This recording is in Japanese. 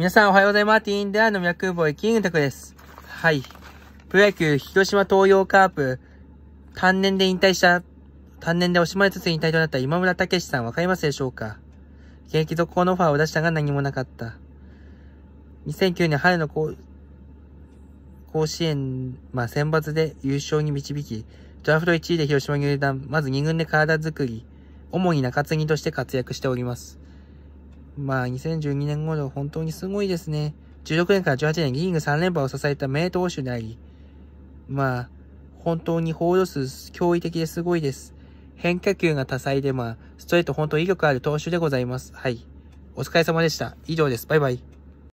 皆さんおはようございます。ティーンダーの脈ボイキングタクです。はい。プロ野球広島東洋カープ、単年で引退した、単年で惜しまれつつ引退となった今村武さんわかりますでしょうか現役続行のオファーを出したが何もなかった。2009年春の甲子園、まあ、選抜で優勝に導き、ドラフト1位で広島入団、まず2軍で体作り、主に中継ぎとして活躍しております。まあ、2012年頃、本当にすごいですね。16年から18年、リーグ3連覇を支えた名投手であり、まあ、本当にホルド数驚異的ですごいです。変化球が多彩で、まあ、ストレート本当威力ある投手でございます。はい。お疲れ様でした。以上です。バイバイ。